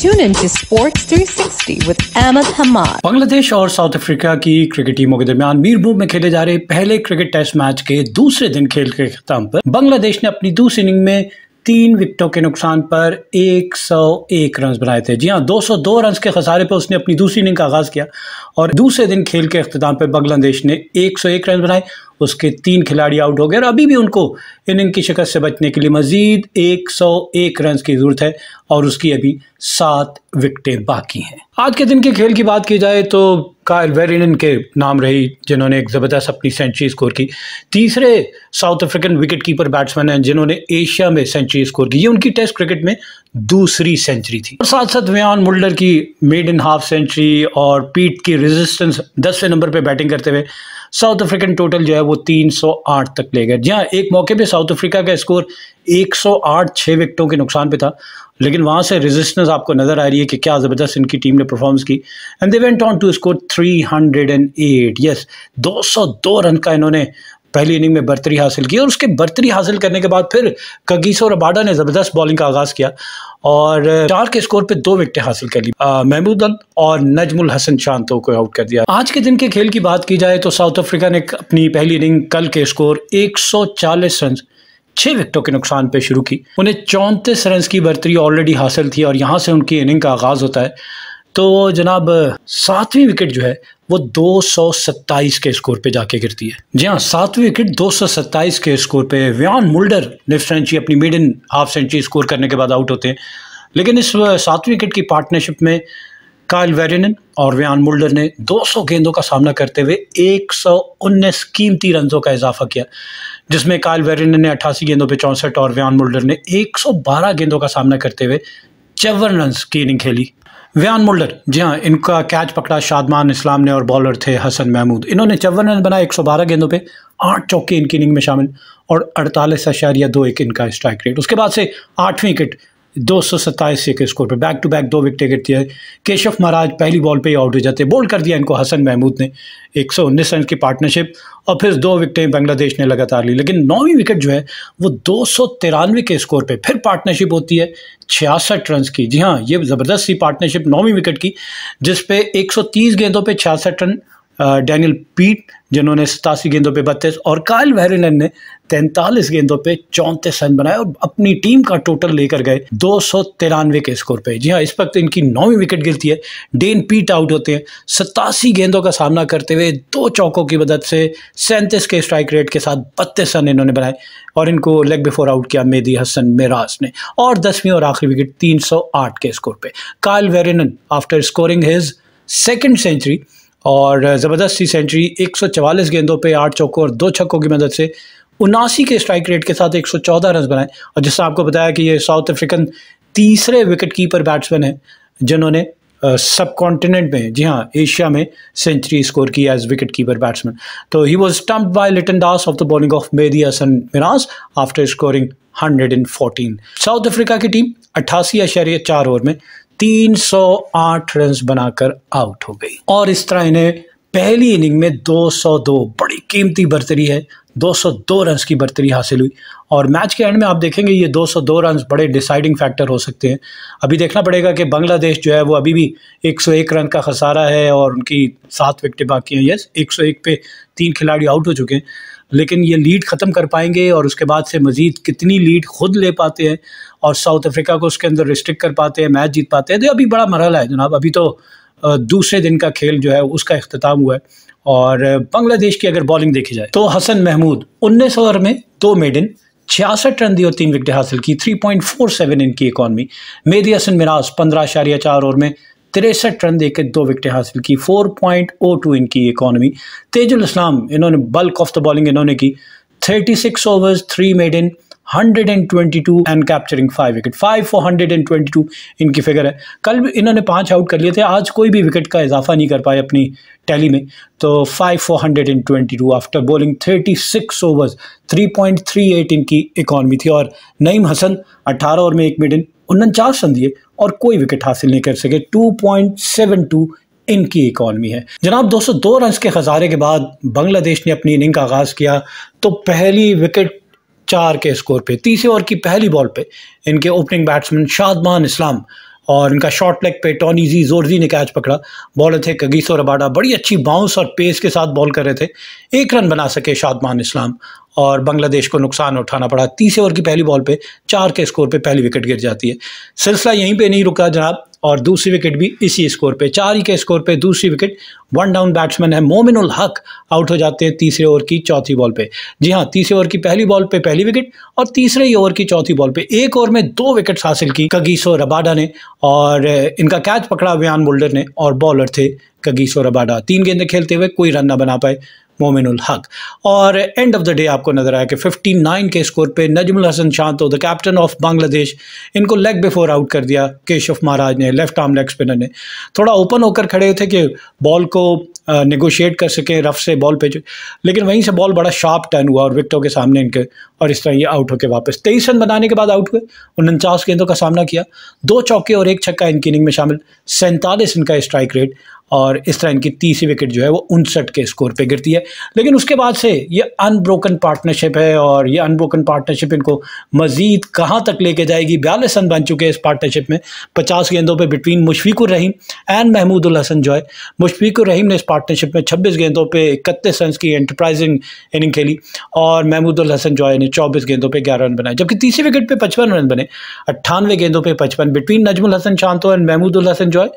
Tune in to Sports 360 with Ahmed Hamad. Bangladesh और south Africa की cricket टीमों के दरमियान मीरपुर में खेले जा रहे पहले क्रिकेट टेस्ट मैच के दूसरे दिन खेल के खत्म पर बांग्लादेश ने अपनी दूसरी इनिंग में तीन विकटों के नुकसान पर 101 रन बनाए थे जी हाँ 202 रन के खसारे पर उसने अपनी दूसरी इनिंग का आगाज़ किया और दूसरे दिन खेल के अख्ताम पर बांग्लादेश ने 101 रन बनाए उसके तीन खिलाड़ी आउट हो गए और अभी भी उनको इनिंग की शिकस्त से बचने के लिए मज़ीद 101 रन की ज़रूरत है और उसकी अभी सात विकटें बाकी हैं आज के दिन के खेल की बात की जाए तो कायल वेरिन के नाम रही जिन्होंने एक ज़बरदस्त अपनी सेंचुरी स्कोर की तीसरे South African wicket keeper batsman हैं जिन्होंने एशिया में सेंचुरी स्कोर की ये उनकी टेस्ट क्रिकेट में दूसरी सेंचुरी थी और साथ साथ व्यान मुल्डर की मेड इन हाफ सेंचुरी और पीट की रेजिस्टेंस दसवें नंबर पर बैटिंग करते हुए साउथ अफ्रीकन टोटल जो है वो 308 तक ले गए जहाँ एक मौके पे साउथ अफ्रीका का स्कोर 108 सौ विकेटों के नुकसान पे था लेकिन वहाँ से रेजिस्टेंस आपको नज़र आ रही है कि क्या ज़बरदस्त इनकी टीम ने परफॉर्मेंस की and they went on to score 308 yes 202 run का इन्होंने पहली इनिंग में बर्तरी हासिल की और उसके बर्तरी हासिल करने के बाद फिर कगीसो और अबाडा ने ज़बरदस्त बॉलिंग का आगाज़ किया और चार के स्कोर पे दो विकटें हासिल कर ली महमूद अल और नजमुल हसन शांतो को आउट कर दिया आज के दिन के खेल की बात की जाए तो साउथ अफ्रीका ने अपनी पहली इनिंग कल के स्कोर एक रन छह विकेटों के नुकसान पर शुरू की उन्हें चौंतीस रन की बर्तरी ऑलरेडी हासिल थी और यहाँ से उनकी इनिंग का आगाज़ होता है तो जनाब सातवीं विकेट जो है वो 227 के स्कोर पे जाके गिरती है जी हाँ सातवीं विकेट 227 के स्कोर पे व्यान मुल्डर ने सेंचुरी अपनी maiden half century score करने के बाद आउट होते हैं लेकिन इस सातवीं विकेट की पार्टनरशिप में काइल वेरिनन और व्यान मुल्डर ने 200 गेंदों का सामना करते हुए एक कीमती रनों का इजाफा किया जिसमें काइल वेरिनन ने 88 गेंदों पर चौंसठ और व्यान मुल्डर ने 112 गेंदों का सामना करते हुए चौवन रन की इनिंग खेली व्यान मुल्डर जी हाँ इनका कैच पकड़ा शादमान इस्लाम ने और बॉलर थे हसन महमूद इन्होंने चौवन रन बनाए 112 गेंदों पे आठ चौके इनकी इनिंग में शामिल और अड़तालीस अशारिया दो एक इनका स्ट्राइक रेट उसके बाद से आठवीं विकेट दो सौ सत्ताईस के स्कोर पर बैक टू बैक दो विकटें गिरती है केशव महाराज पहली बॉल पे ही आउट हो जाते हैं बोल्ड कर दिया इनको हसन महमूद ने एक सौ उन्नीस रन की पार्टनरशिप और फिर दो विकटें बांग्लादेश ने लगातार ली लेकिन नौवीं विकेट जो है वो दो सौ तिरानवे के स्कोर पे फिर पार्टनरशिप होती है छियासठ रन की जी हाँ ये ज़बरदस्त सी पार्टनरशिप नौवीं विकेट की जिसपे एक सौ तीस गेंदों पर छियासठ रन डैनियल पीट जिन्होंने सतासी गेंदों पे बत्तीस और कायल वेरिलन ने तैंतालीस गेंदों पे चौंतीस रन बनाए और अपनी टीम का टोटल लेकर गए दो सौ तिरानवे के स्कोर पे जी हाँ इस वक्त इनकी नौवीं विकेट गिरती है डेन पीट आउट होते हैं सतासी गेंदों का सामना करते हुए दो चौकों की मदद से सैंतीस के स्ट्राइक रेट के साथ बत्तीस रन इन्होंने बनाए और इनको लेग बिफोर आउट किया मेदी हसन मेराज ने और दसवीं और आखिरी विकेट तीन सौ आठ के स्कोर पे Kyle Verreynne after scoring his second century और ज़बरदस्त सी सेंचुरी 144 गेंदों पे आठ चौकों और दो छक्कों की मदद से उनासी के स्ट्राइक रेट के साथ 114 रन बनाए और जिससे आपको बताया कि ये साउथ अफ्रीकन तीसरे विकेट कीपर बैट्समैन हैं जिन्होंने सब कॉन्टिनेंट में जी हाँ एशिया में सेंचुरी स्कोर की एज विकेट कीपर बैट्समैन तो he was stump by Litton Das off the bowling of Mehidy Hasan Miraz after scoring hundred fourteen South Africa की टीम अट्ठासी अशारिया चार ओवर में 308 रन बनाकर आउट हो गई और इस तरह इन्हें पहली इनिंग में 202 बड़ी कीमती बर्तरी है 202 रन की बर्तरी हासिल हुई और मैच के एंड में आप देखेंगे ये 202 रन बड़े डिसाइडिंग फैक्टर हो सकते हैं अभी देखना पड़ेगा कि बांग्लादेश जो है वो अभी भी 101 रन का खसारा है और उनकी सात विकटें बाकी हैं यस 101 पे तीन खिलाड़ी आउट हो चुके हैं लेकिन ये लीड ख़त्म कर पाएंगे और उसके बाद से मज़ीद कितनी लीड खुद ले पाते हैं और साउथ अफ्रीका को उसके अंदर रिस्ट्रिक्ट कर पाते हैं मैच जीत पाते हैं तो अभी बड़ा मरहला है जनाब अभी तो दूसरे दिन का खेल जो है उसका अख्ताम हुआ है और बांग्लादेश की अगर बॉलिंग देखी जाए तो हसन महमूद उन्नीस ओवर में दो मेडन छियासठ रन दिए और तीन विकेटें हासिल की 3.47 इनकी इकॉनमी मेदी हसन मिराज पंद्रह शारिया चार ओवर में तिरसठ रन देकर दो विकेटें हासिल की 4.02 इनकी इकॉनमी तेजुल इस्लाम इन्होंने बल्क ऑफ द बॉलिंग इन्होंने की 36 overs three maiden hundred and capturing five wicket five four hundred and twenty two इनकी फिगर है कल भी इन्होंने पांच आउट कर लिए थे आज कोई भी विकेट का इजाफा नहीं कर पाए अपनी टैली में तो five four hundred and twenty two after bowling thirty six overs three point three eight इनकी इकॉनमी थी और नईम हसन अट्ठारह ओवर में एक इन उनचास रन दिए और कोई विकेट हासिल नहीं कर सके 2.72 इनकी इकॉनमी है जनाब 202 रन के खजारे के बाद बांग्लादेश ने अपनी इनिंग का आगाज़ किया तो पहली विकेट चार के स्कोर पे तीसरे ओवर की पहली बॉल पे इनके ओपनिंग बैट्समैन शादमान इस्लाम और इनका शॉर्ट लेग पे टॉनीजी जोरजी ने कैच पकड़ा बॉलर थे कगीसो रबाडा बड़ी अच्छी बाउंस और पेस के साथ बॉल कर रहे थे एक रन बना सके शादमान इस्लाम और बांग्लादेश को नुकसान उठाना पड़ा तीसरे ओवर की पहली बॉल पे चार के स्कोर पे पहली विकेट गिर जाती है सिलसिला यहीं पे नहीं रुका जनाब और दूसरी विकेट भी इसी स्कोर पे चार ही के स्कोर पे दूसरी विकेट वन डाउन बैट्समैन है उल हक आउट हो जाते हैं तीसरे ओवर की चौथी बॉल पे जी हाँ तीसरे ओवर की पहली बॉल पे पहली विकेट और तीसरे ही ओवर की चौथी बॉल पे एक ओवर में दो विकेट हासिल की कगीसो रबाडा ने और इनका कैच पकड़ा व्यान बोल्डर ने और बॉलर थे कगीसो रबाडा तीन गेंदे खेलते हुए कोई रन ना बना पाए मोमिनुल हक और एंड ऑफ द डे आपको नज़र आया कि 59 के स्कोर पे नजमुल हसन हो द कैप्टन ऑफ बांग्लादेश इनको लेग बिफोर आउट कर दिया केशव महाराज ने लेफ्ट आर्म लेग स्पिनर ने थोड़ा ओपन होकर खड़े थे कि बॉल को नेगोशिएट कर सके रफ से बॉल पे लेकिन वहीं से बॉल बड़ा शार्प टर्न हुआ और विकटों के सामने इनके और इस तरह ये आउट होकर वापस तेईस रन बनाने के बाद आउट हुए उनचास गेंदों का सामना किया दो चौके और एक छक्का इनकी इनिंग में शामिल सैंतालीस इनका स्ट्राइक रेट और इस तरह इनकी तीसरी विकेट जो है वो उनसठ के स्कोर पे गिरती है लेकिन उसके बाद से ये अनब्रोकन पार्टनरशिप है और ये अनब्रोकन पार्टनरशिप इनको मज़ीद कहाँ तक लेके जाएगी बयालीस रन बन चुके हैं इस पार्टनरशिप में पचास गेंदों पर बिटवीन मुशफीकुर रहीम एंड महमूदुल हसन जो है मुशफीकुर रहीम ने इस पार्टनरशिप में छब्बीस गेंदों पर इकतीस रन की एंटरप्राइजिंग इनिंग खेली और महमूदुल हसन जो है ने चौबीस गेंदों पर ग्यारह रन बनाए जबकि तीसरी विकेट पर पचपन रन बने अट्ठानवे गेंदों पर पचपन बिटवीन नजमुल हसन शांतो एंड महमूदुल हसन जो है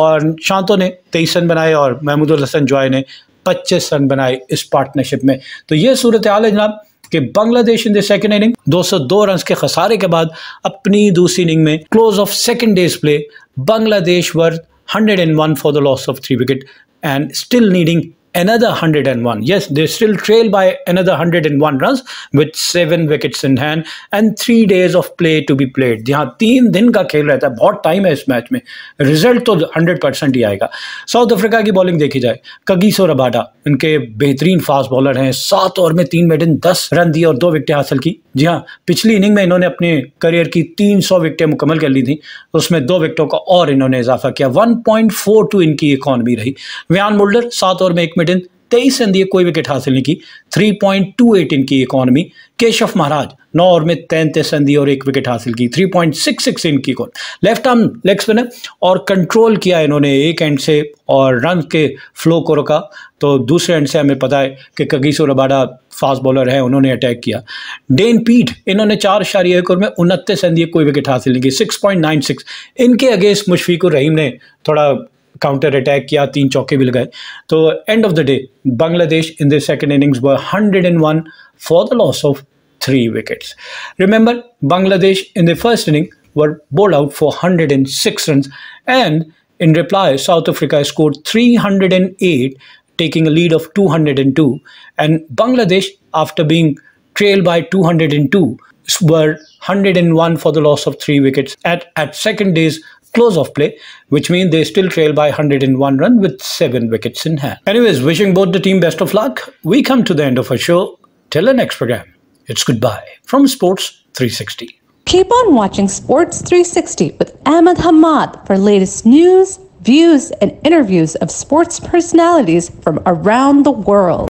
और शांतो ने तेईस रन बनाए और महमूदुल हसन जॉय ने पच्चीस रन बनाए इस पार्टनरशिप में तो ये सूरत हाल है जनाब कि Bangladesh in the second inning 202 run के खसारे के बाद अपनी दूसरी इनिंग में close of second day's play Bangladesh worth hundred and one for the loss of three wicket and still needing another 101. Yes, they still trail by another 101 runs with seven wickets in hand and three days of play to be played. यहाँ तीन दिन का खेल रहता है बहुत time है इस मैच में रिजल्ट तो 100 परसेंट ही आएगा साउथ अफ्रीका की बॉलिंग देखी जाए कगीसो रबाडा इनके बेहतरीन फास्ट बॉलर हैं सात ओवर में तीन बैटिंग दस रन दिए और दो विकटें हासिल की जी हाँ पिछली इनिंग में इन्होंने अपने करियर की तीन सौ विकटें मुकम्मल कर ली थी उसमें दो विकटों का और इन्होंने इजाफा किया वन पॉइंट फोर टू इनकी इकॉनमी रही व्यान मुल्डर सात ओवर में एक मिडिन तेईस रन दिए कोई विकेट हासिल नहीं की थ्री पॉइंट टू एट इनकी इकॉनमी केशव महाराज नौ ओवर में तैंतीस रन दिए और एक विकेट हासिल की थ्री पॉइंट सिक्स सिक्स इनकी कौन लेफ्ट आर्म लेग स्पिनर और कंट्रोल किया इन्होंने एक एंड से और रन के फ्लो को रोका तो दूसरे एंड से हमें पता है कि कगीसो रबाडा फास्ट बॉलर है उन्होंने अटैक किया डेन पीठ इन्होंने चार शारी एक ओवर में उनतीस रन दिए कोई विकेट हासिल नहीं की सिक्स पॉइंट नाइन सिक्स इनके अगेंस्ट मुशफीकुर रहीम ने थोड़ा counter attack kiya teen chauke bhi lagaye so end of the day bangladesh in the second innings were 101 for the loss of 3 wickets remember bangladesh in the first inning were bowled out for 106 runs and in reply south africa scored 308 taking a lead of 202 and bangladesh after being trailed by 202 were 101 for the loss of three wickets at, at second day's close of play, which means they still trail by 101 run with 7 wickets in hand. Anyways, wishing both the team best of luck, we come to the end of our show. Till the next program, it's goodbye from Sports 360. Keep on watching Sports 360 with Ahmed Hamad for latest news, views, and interviews of sports personalities from around the world.